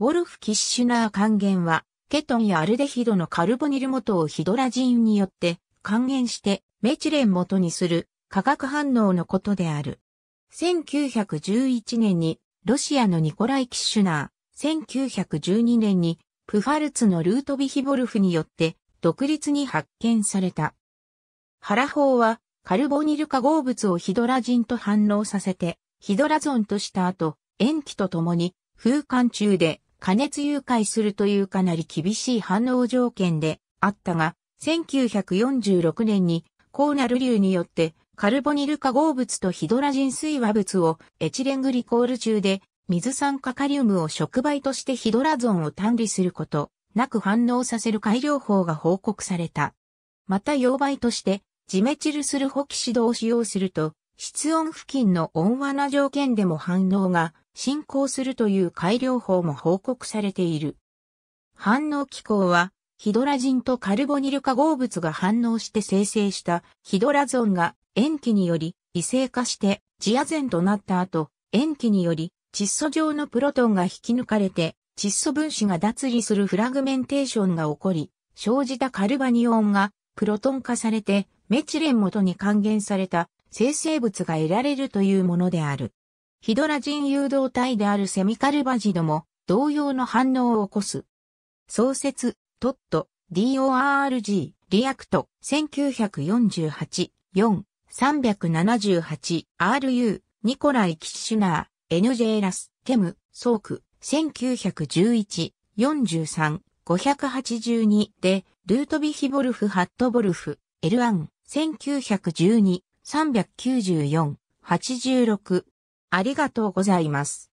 ウォルフ・キッシュナー還元は、ケトンやアルデヒドのカルボニル元をヒドラジンによって還元してメチレン元にする化学反応のことである。1911年にロシアのニコライ・キッシュナー、1912年にプファルツのルートビヒボルフによって独立に発見された。ハラ法はカルボニル化合物をヒドラジンと反応させてヒドラゾンとした後、塩基と共に風間中で加熱誘拐するというかなり厳しい反応条件であったが、1946年にコーナル流によってカルボニル化合物とヒドラジン水和物をエチレングリコール中で水酸化カリウムを触媒としてヒドラゾンを単理することなく反応させる改良法が報告された。また溶媒としてジメチルするホキシドを使用すると室温付近の温和な条件でも反応が進行するという改良法も報告されている。反応機構は、ヒドラジンとカルボニル化合物が反応して生成したヒドラゾンが塩基により異性化してジアゼンとなった後、塩基により窒素上のプロトンが引き抜かれて窒素分子が脱離するフラグメンテーションが起こり、生じたカルバニオンがプロトン化されてメチレン元に還元された生成物が得られるというものである。ヒドラ人誘導体であるセミカルバジドも同様の反応を起こす。創設、トット、DORG、リアクト、1948、4、378、RU、ニコライ・キッシュナー、NJ ラス、テム、ソーク、1911、43、582で、ルートビヒボルフ・ハットボルフ、L1、1912、394、86、ありがとうございます。